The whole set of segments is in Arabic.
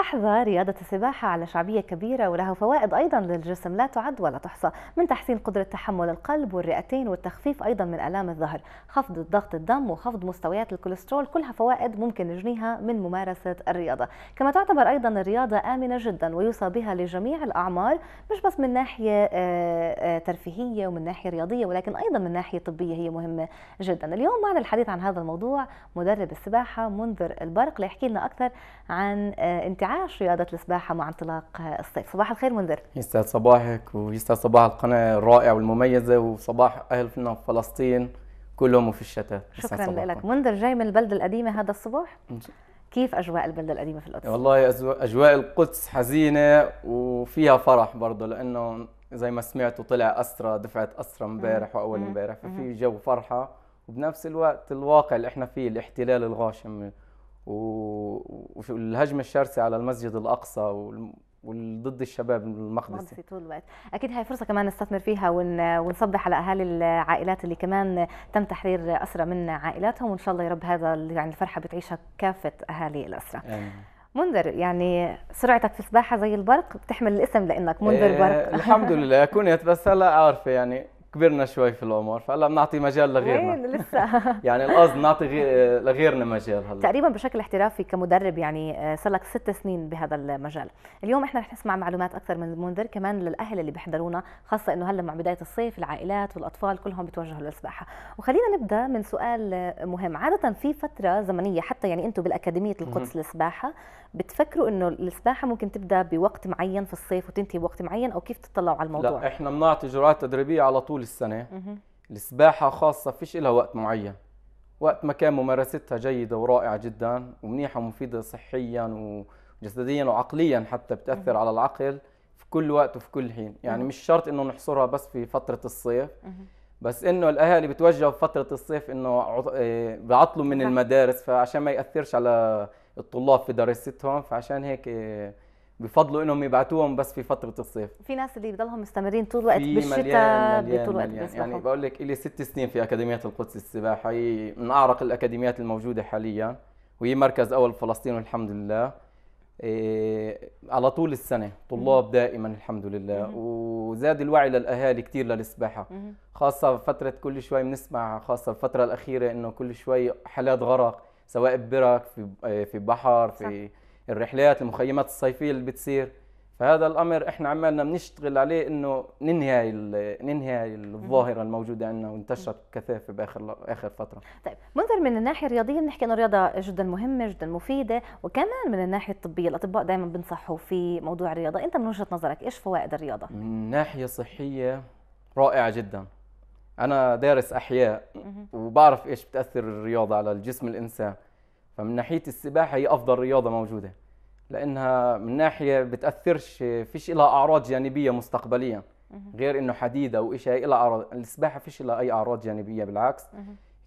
تحظى رياضة السباحة على شعبية كبيرة ولها فوائد أيضا للجسم لا تعد ولا تحصى من تحسين قدرة تحمل القلب والرئتين والتخفيف أيضا من آلام الظهر خفض ضغط الدم وخفض مستويات الكوليسترول كلها فوائد ممكن نجنيها من ممارسة الرياضة كما تعتبر أيضا الرياضة آمنة جدا ويوصى بها لجميع الأعمار مش بس من ناحية آه، آه، ترفيهية ومن ناحية رياضية ولكن أيضا من ناحية طبية هي مهمة جدا اليوم معنا الحديث عن هذا الموضوع مدرب السباحة منذر البرق ليحكي لنا أكثر عن آه، انتعاش انتعاش رياضه السباحه مع انطلاق الصيف صباح الخير منذر يستاهل صباحك ويستاهل صباح القناه الرائع والمميزه وصباح اهلنا في فلسطين كلهم وفي الشتاء شكرا لك منذر جاي من البلده القديمه هذا الصبح كيف اجواء البلده القديمه في القدس والله اجواء القدس حزينه وفيها فرح برضه لانه زي ما سمعتوا طلع اسرى دفعه اسرى امبارح واول امبارح ففي جو فرحه وبنفس الوقت الواقع اللي احنا فيه الاحتلال الغاشم والهجمه الشرسه على المسجد الاقصى وضد الشباب المقدسي المقدسي طول الوقت اكيد هاي فرصه كمان نستثمر فيها ونصبح على اهالي العائلات اللي كمان تم تحرير اسرى من عائلاتهم وان شاء الله يا رب هذا يعني الفرحه بتعيشها كافه اهالي الاسرى آمين. منذر يعني سرعتك في السباحه زي البرق بتحمل الاسم لانك منذر آه، برق الحمد لله كنت بس هلا عارفه يعني كبرنا شوي في العمر فهلا بنعطي مجال لغيرنا لسه يعني القصد نعطي لغيرنا مجال هلا تقريبا بشكل احترافي كمدرب يعني آه، صار لك ست سنين بهذا المجال اليوم احنا رح نسمع معلومات اكثر من المنذر كمان للاهل اللي بيحضرونا خاصه انه هلا مع بدايه الصيف العائلات والاطفال كلهم بتوجهوا للسباحه وخلينا نبدا من سؤال مهم عاده في فتره زمنيه حتى يعني انتم بالاكاديميه القدس للسباحه بتفكروا انه السباحه ممكن تبدا بوقت معين في الصيف وتنتهي بوقت معين او كيف تطلعوا على الموضوع لا احنا بنعطي جرعات تدريبيه على طول طول السنه السباحه خاصه فيش لها وقت معين وقت ما كان ممارستها جيده ورائعه جدا ومنيحه ومفيده صحيا وجسديا وعقليا حتى بتاثر على العقل في كل وقت وفي كل حين يعني مش شرط انه نحصرها بس في فتره الصيف بس انه الاهالي بتوجهوا في فتره الصيف انه آه، بعطلوا من المدارس فعشان ما ياثرش على الطلاب في دراستهم فعشان هيك آه، بفضلوا انهم يبعتوهم بس في فتره الصيف في ناس اللي بضلهم مستمرين طول الوقت بالشتاء طول الوقت مليان. يعني بقول لك لي ست سنين في اكاديميه القدس السباحه هي من اعرق الاكاديميات الموجوده حاليا وهي مركز اول فلسطين والحمد لله إيه على طول السنه طلاب دائما الحمد لله وزاد الوعي للاهالي كثير للسباحه خاصه فتره كل شوي بنسمع خاصه الفتره الاخيره انه كل شوي حالات غرق سواء ببرك في إيه، في بحر في صح. الرحلات المخيمات الصيفيه اللي بتصير فهذا الامر احنا عمالنا بنشتغل عليه انه ننهي هاي ننهي هاي الظاهره الموجوده عندنا وانتشرت كثافه باخر اخر فتره. طيب منظر من الناحيه الرياضيه بنحكي انه الرياضه جدا مهمه جدا مفيده وكمان من الناحيه الطبيه الاطباء دائما بنصحوا في موضوع الرياضه، انت من وجهه نظرك ايش فوائد الرياضه؟ من ناحيه صحيه رائعه جدا. انا دارس احياء وبعرف ايش بتاثر الرياضه على الجسم الانسان. فمن ناحيه السباحه هي افضل رياضه موجوده. لانها من ناحيه بتاثرش فيش لها اعراض جانبيه مستقبليا غير انه حديده وإشي لها اعراض السباحه فيش لها اي اعراض جانبيه بالعكس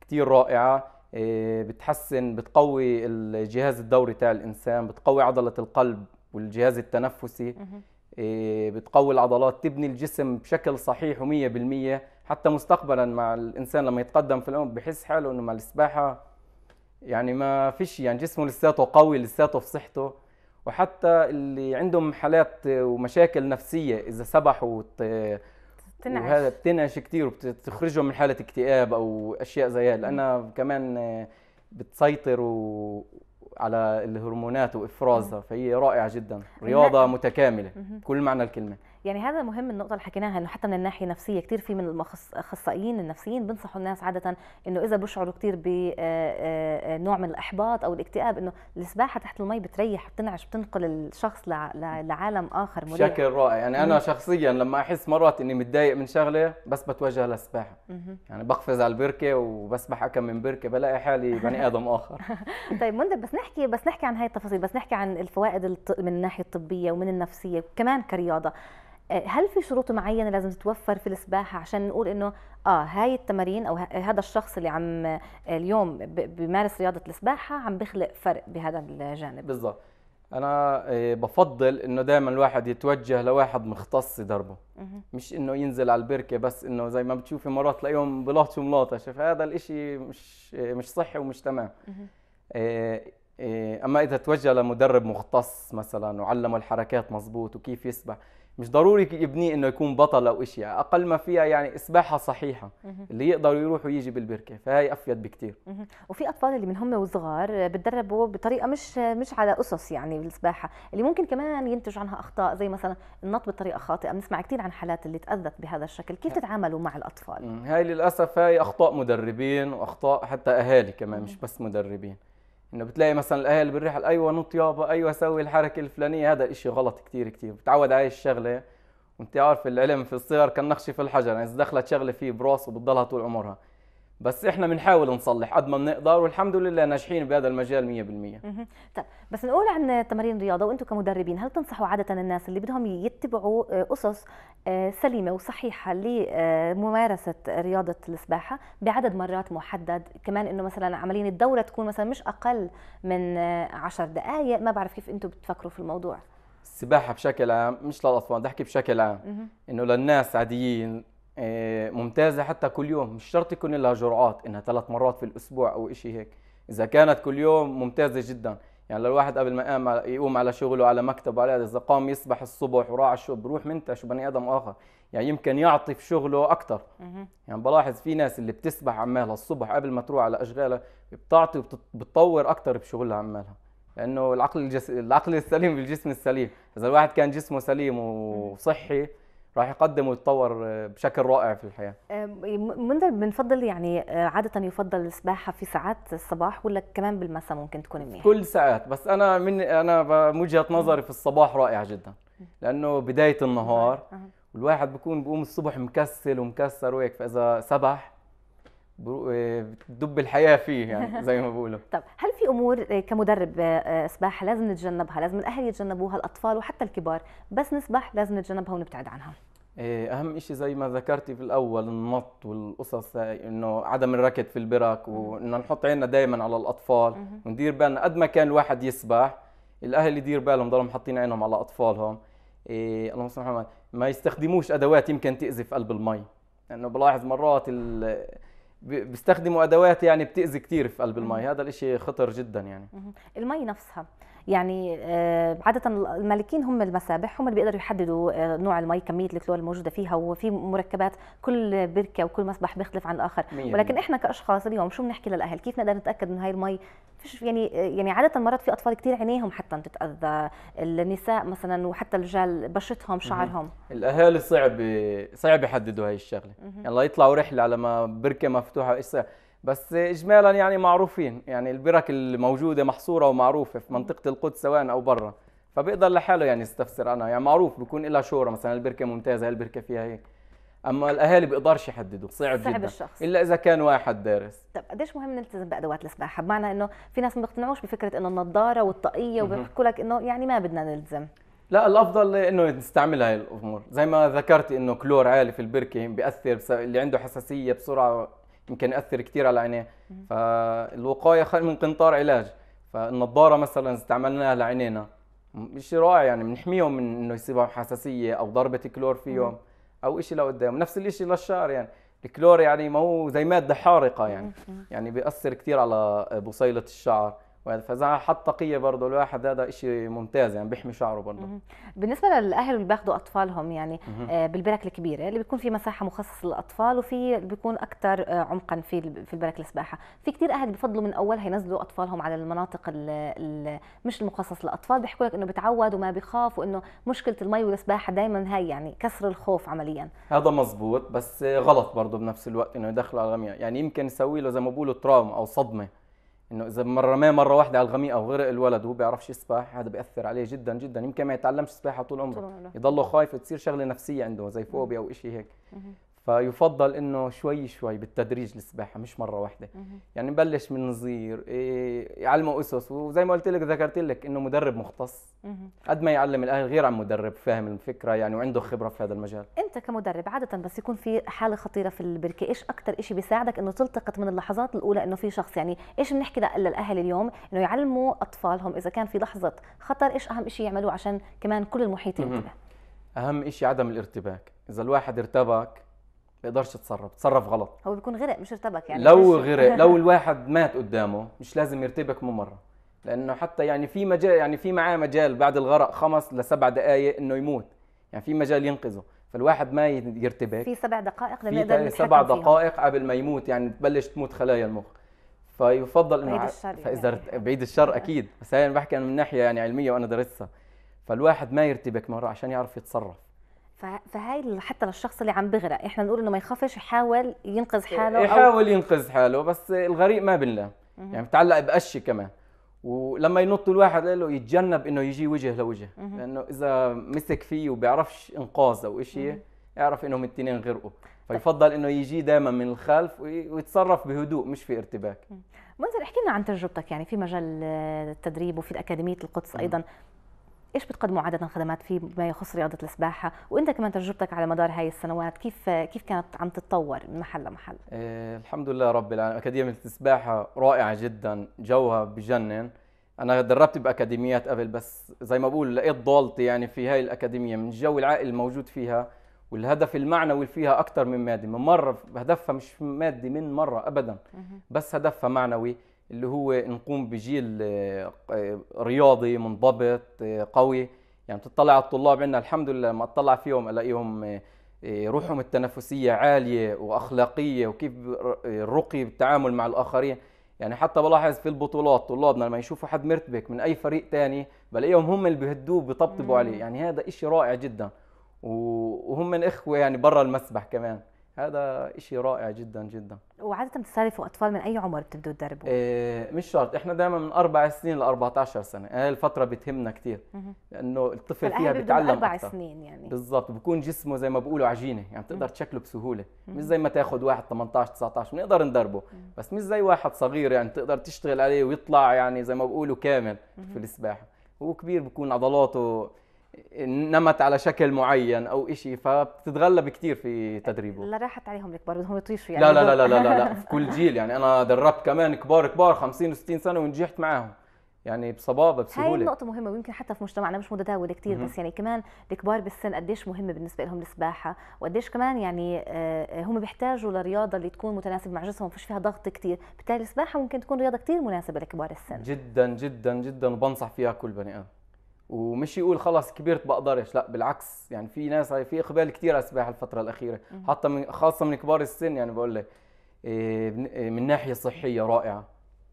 كثير رائعه إيه، بتحسن بتقوي الجهاز الدوري تاع الانسان بتقوي عضله القلب والجهاز التنفسي إيه، بتقوي العضلات تبني الجسم بشكل صحيح و100% حتى مستقبلا مع الانسان لما يتقدم في العمر بحس حاله انه مع السباحه يعني ما فيش يعني جسمه لساته قوي لساته في صحته وحتى اللي عندهم حالات ومشاكل نفسيه اذا سبحوا بتنعش وهذا بتنعش كثير وبتخرجهم من حاله اكتئاب او اشياء زي هيك لانها كمان بتسيطر على الهرمونات وافرازها فهي رائعه جدا رياضه متكامله بكل معنى الكلمه يعني هذا مهم النقطه اللي حكيناها انه حتى من الناحيه النفسيه كثير في من الاخصائيين النفسيين بنصحوا الناس عاده انه اذا بيشعروا كثير بنوع من الاحباط او الاكتئاب انه السباحه تحت المي بتريح بتنعش بتنقل الشخص لعالم اخر مريح بشكل رائع يعني انا شخصيا لما احس مرات اني متضايق من شغله بس بتوجه للسباحه يعني بقفز على البركه وبسبح كم من بركه بلاقي حالي بني ادم اخر طيب منذر بس نحكي بس نحكي عن هاي التفاصيل بس نحكي عن الفوائد من الناحيه الطبيه ومن النفسيه كمان كرياضه هل في شروط معينه لازم تتوفر في السباحه عشان نقول انه اه هاي التمارين او هذا الشخص اللي عم اليوم بيمارس رياضه السباحه عم بخلق فرق بهذا الجانب بالضبط انا آه، بفضل انه دائما الواحد يتوجه لواحد مختص يدربه مش انه ينزل على البركه بس انه زي ما بتشوفي مرات تلاقيهم بلاط وملاطه شوف هذا الاشي مش آه، مش صحي ومش تمام آه، اما اذا توجه لمدرب مختص مثلا وعلمه الحركات مظبوط وكيف يسبح مش ضروري يبني انه يكون بطل او شيء يعني اقل ما فيها يعني اسباحه صحيحه اللي يقدر يروح ويجي بالبركه فهي افيد بكثير وفي اطفال اللي من هم وصغار بتدربوا بطريقه مش مش على اسس يعني بالسباحه اللي ممكن كمان ينتج عنها اخطاء زي مثلا النط بطريقه خاطئه بنسمع كثير عن حالات اللي تاذت بهذا الشكل كيف تتعاملوا مع الاطفال هاي للاسف هاي اخطاء مدربين واخطاء حتى اهالي كمان مش بس مدربين انه بتلاقي مثلا الاهل بالرحل ايوه نط يابا ايوه سوي الحركه الفلانيه هذا الشيء غلط كثير كثير بتعود على الشغله وانت عارف العلم في الصغر نخشي في الحجر يعني اذا دخلت شغله فيه براسه بتضلها طول عمرها بس احنا بنحاول نصلح قد ما بنقدر والحمد لله ناجحين بهذا المجال 100% طب بس نقول عن تمارين الرياضه وانتم كمدربين هل تنصحوا عاده الناس اللي بدهم يتبعوا اسس آه، آه، سليمه وصحيحه لممارسه رياضه السباحه بعدد مرات محدد كمان انه مثلا عمليه الدوره تكون مثلا مش اقل من 10 آه، دقائق ما بعرف كيف انتم بتفكروا في الموضوع السباحة بشكل عام مش للأطفال بدي أحكي بشكل عام إنه للناس عاديين آه، ممتازه حتى كل يوم مش شرط يكون لها جرعات انها ثلاث مرات في الاسبوع او شيء هيك اذا كانت كل يوم ممتازه جدا يعني لو الواحد قبل ما يقام يقوم على شغله على مكتبه على اذا قام يسبح الصبح وراح على الشغل بروح منتش بني ادم اخر يعني يمكن يعطي في شغله اكثر يعني بلاحظ في ناس اللي بتسبح عمالها الصبح قبل ما تروح على اشغالها بتعطي وبتطور اكثر بشغلها عمالها لانه العقل الجس... العقل السليم بالجسم السليم اذا الواحد كان جسمه سليم وصحي راح يقدم ويتطور بشكل رائع في الحياه منذر بنفضل يعني آه، عاده يفضل السباحه في ساعات الصباح ولا كمان بالمساء ممكن تكون منيحه كل ساعات بس انا من انا وجهه نظري في الصباح رائعه جدا لانه بدايه النهار نعم. والواحد بيكون بيقوم الصبح مكسل ومكسر وهيك فاذا سبح بتدب آه، الحياه فيه يعني زي ما بقولوا طب هل في امور آه، كمدرب آه، سباحه لازم نتجنبها لازم الاهل يتجنبوها الاطفال وحتى الكبار بس نسبح لازم نتجنبها ونبتعد عنها اهم شيء زي ما ذكرتي في الاول النط والقصص انه عدم الركض في البرك وانه نحط عيننا دائما على الاطفال وندير بالنا قد ما كان الواحد يسبح الاهل يدير بالهم ضلهم حاطين عينهم على اطفالهم إيه اللهم صل محمد ما يستخدموش ادوات يمكن تاذي في قلب المي لانه يعني بلاحظ مرات ال بيستخدموا ادوات يعني بتاذي كثير في قلب المي هذا الشيء خطر جدا يعني المي نفسها يعني آه، عادة المالكين هم المسابح هم اللي بيقدروا يحددوا آه، نوع المي كمية الكلور الموجودة فيها وفي مركبات كل بركة وكل مسبح بيختلف عن الآخر ولكن احنا كأشخاص اليوم شو بنحكي للأهل كيف نقدر نتأكد انه هاي المي فيش يعني آه، يعني عادة مرات في أطفال كثير عينيهم حتى بتتأذى النساء مثلا وحتى الرجال بشرتهم شعرهم الأهل الأهالي صعب صعب يحددوا هاي الشغلة يلا يعني يطلعوا رحلة على ما بركة مفتوحة ايش بس اجمالا يعني معروفين يعني البرك الموجوده محصوره ومعروفه في منطقه القدس سواء او برا فبيقدر لحاله يعني يستفسر عنها يعني معروف بكون لها شهره مثلا البركه ممتازه البركه فيها هيك اما الاهالي بيقدرش يحددوا صعب, صعب جدا الشخص. الا اذا كان واحد دارس طب قديش مهم نلتزم بادوات السباحه بمعنى انه في ناس ما بيقتنعوش بفكره انه النظاره والطاقيه وبيحكوا لك انه يعني ما بدنا نلتزم لا الافضل انه نستعمل هاي الامور زي ما ذكرت انه كلور عالي في البركه بياثر اللي عنده حساسيه بسرعه يمكن ياثر كثير على العينين فالوقايه خير من قنطار علاج فالنظاره مثلا استعملناها لعينينا شيء رائع يعني بنحميهم من انه يصيبهم حساسيه او ضربه كلور فيهم او شيء لقدام نفس الشيء للشعر يعني الكلور يعني ما هو زي ماده حارقه يعني يعني بيأثر كثير على بصيله الشعر فاذا حط طاقيه برضه الواحد هذا شيء ممتاز يعني بيحمي شعره برضه بالنسبه للاهل اللي بياخذوا اطفالهم يعني آه، بالبرك الكبيره اللي بيكون في مساحه مخصصه للاطفال وفي بيكون اكثر آه، عمقا في في البرك السباحه في كثير اهل بفضلوا من اولها ينزلوا اطفالهم على المناطق اللي مش المخصص للاطفال بيحكوا لك انه بتعود وما بيخاف وانه مشكله المي والسباحه دائما هي يعني كسر الخوف عمليا هذا مزبوط بس غلط برضه بنفس الوقت انه يدخلوا على الغمية يعني يمكن يسوي له زي ما بقولوا تراوم او صدمه انه اذا مره ما مره واحده او وغرق الولد وهو بيعرفش يسبح هذا بياثر عليه جدا جدا يمكن ما يتعلمش سباحه طول عمره يضله خايف تصير شغله نفسيه عنده زي فوبيا او شيء هيك فيفضل انه شوي شوي بالتدريج السباحه مش مره واحده يعني نبلش من صغير إيه، يعلموا اسس وزي ما قلت لك ذكرت لك انه مدرب مختص قد ما يعلم الاهل غير عن مدرب فاهم الفكره يعني وعنده خبره في هذا المجال انت كمدرب عاده بس يكون في حاله خطيره في البركه ايش اكثر شيء بيساعدك انه تلتقط من اللحظات الاولى انه في شخص يعني ايش بنحكي للاهل اليوم انه يعلموا اطفالهم اذا كان في لحظه خطر ايش اهم شيء يعملوه عشان كمان كل المحيط ينتبه اهم شيء عدم الارتباك اذا الواحد ارتبك ما يقدرش يتصرف تصرف غلط هو بيكون غرق مش ارتبك يعني لو غرق لو الواحد مات قدامه مش لازم يرتبك مو مره لانه حتى يعني في مجال يعني في معاه مجال بعد الغرق خمس لسبع دقائق انه يموت يعني في مجال ينقذه فالواحد ما يرتبك في سبع دقائق لنقدر في سبع دقائق قبل ما يموت يعني تبلش تموت خلايا المخ فيفضل انه بعيد الشر يعني. فاذا يعني. بعيد الشر اكيد بس هي انا بحكي من ناحيه يعني علميه وانا درستها فالواحد ما يرتبك مره عشان يعرف يتصرف فهاي حتى للشخص اللي عم بغرق احنا نقول انه ما يخافش يحاول ينقذ إيه، حاله يحاول أو... ينقذ حاله بس الغريق ما بنلام يعني بتعلق بقشه كمان ولما ينط الواحد له يتجنب انه يجي وجه لوجه لانه اذا مسك فيه وبيعرفش انقاذه او شيء يعرف انهم الاثنين غرقوا طيب. فيفضل انه يجي دائما من الخلف ويتصرف بهدوء مش في ارتباك منزل احكي لنا عن تجربتك يعني في مجال التدريب وفي اكاديميه القدس ايضا ايش بتقدموا عاده خدمات فيما يخص رياضه السباحه وانت كمان تجربتك على مدار هاي السنوات كيف كيف كانت عم تتطور من محل لمحل إيه الحمد لله رب العالمين اكاديميه السباحه رائعه جدا جوها بجنن انا دربت باكاديميات قبل بس زي ما بقول لقيت ضالتي يعني في هاي الاكاديميه من الجو العائل الموجود فيها والهدف المعنوي فيها اكثر من مادي من مره هدفها مش مادي من مره ابدا بس هدفها معنوي اللي هو نقوم بجيل آه، آه، رياضي منضبط آه، قوي يعني بتطلع على الطلاب عندنا الحمد لله لما اطلع فيهم الاقيهم روحهم التنافسيه عاليه واخلاقيه وكيف الرقي بالتعامل مع الاخرين يعني حتى بلاحظ في البطولات طلابنا لما يشوفوا حد مرتبك من اي فريق تاني بلاقيهم هم اللي بيهدوه بيطبطبوا عليه يعني هذا إشي رائع جدا وهم من اخوه يعني برا المسبح كمان هذا إشي رائع جدا جدا وعادة بتستهدفوا أطفال من أي عمر بتبدوا تدربوا؟ إيه مش شرط، إحنا دائما من أربع سنين ل 14 سنة، يعني هاي الفترة بتهمنا كثير لأنه الطفل فيها بيتعلم أربع أكثر. سنين يعني بالضبط بكون جسمه زي ما بيقولوا عجينة، يعني بتقدر تشكله بسهولة، مش زي ما تاخذ واحد 18 19 بنقدر ندربه، بس مش زي واحد صغير يعني تقدر تشتغل عليه ويطلع يعني زي ما بيقولوا كامل في السباحة، هو كبير بكون عضلاته نمت على شكل معين او شيء فبتتغلب كثير في تدريبه لا راحت عليهم الكبار بدهم يطيشوا يعني لا لا لا لا لا, لا, في كل جيل يعني انا دربت كمان كبار كبار 50 و60 سنه ونجحت معاهم يعني بصبابه بسهوله هاي النقطه مهمه ويمكن حتى في مجتمعنا مش متداوله كثير بس يعني كمان الكبار بالسن قديش مهمه بالنسبه لهم السباحه وقديش كمان يعني آه، هم بيحتاجوا لرياضه اللي تكون متناسبه مع جسمهم فيش فيها ضغط كثير بالتالي السباحه ممكن تكون رياضه كثير مناسبه لكبار السن جدا جدا جدا وبنصح فيها كل بني ادم ومش يقول خلاص كبرت بقدرش لا بالعكس يعني في ناس في اقبال كثير على السباحه الفتره الاخيره حتى من خاصه من كبار السن يعني بقول لك آه، آه، من ناحيه صحيه رائعه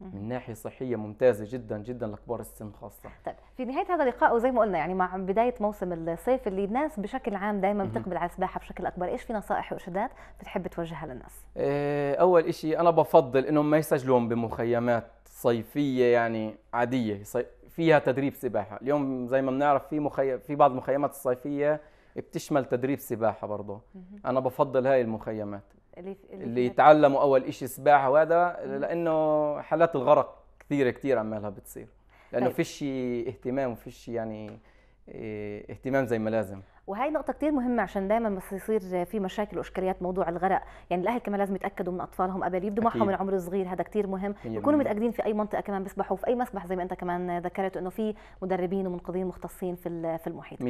من ناحيه صحيه ممتازه جدا جدا لكبار السن خاصه طيب في نهايه هذا اللقاء وزي ما قلنا يعني مع بدايه موسم الصيف اللي الناس بشكل عام دائما بتقبل على السباحه بشكل اكبر ايش في نصائح وارشادات بتحب توجهها للناس آه، اول شيء انا بفضل انهم ما يسجلون بمخيمات صيفيه يعني عاديه فيها تدريب سباحه اليوم زي ما بنعرف في مخيم في بعض المخيمات الصيفيه بتشمل تدريب سباحه برضه انا بفضل هاي المخيمات اللي, اللي يتعلموا اول شيء سباحه وهذا لانه حالات الغرق كثيره كثير عمالها بتصير لانه طيب. فيش اهتمام وفيش يعني إيه، اهتمام زي ما لازم وهي نقطة كتير مهمة عشان دايما بس يصير في مشاكل واشكاليات موضوع الغرق، يعني الأهل كمان لازم يتأكدوا من أطفالهم قبل يبدوا معهم من عمر صغير هذا كتير مهم، يكونوا متأكدين في أي منطقة كمان بيسبحوا في أي مسبح زي ما أنت كمان ذكرت إنه في مدربين ومنقذين مختصين في في المحيط. 100%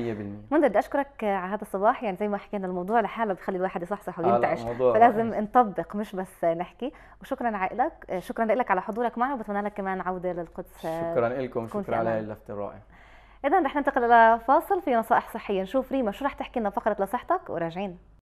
منذر بدي أشكرك على هذا الصباح يعني زي ما حكينا الموضوع لحاله بخلي الواحد يصحصح آه، وينتعش فلازم فلازم نطبق مش بس نحكي، وشكرا لك شكرا لك على حضورك معنا وبتمنى لك كمان عودة للقدس شكرا لكم شكرا على هاي اللفتة الرائعة اذا رح ننتقل الى فاصل في نصائح صحيه نشوف ريما شو رح تحكي لنا فقره لصحتك وراجعين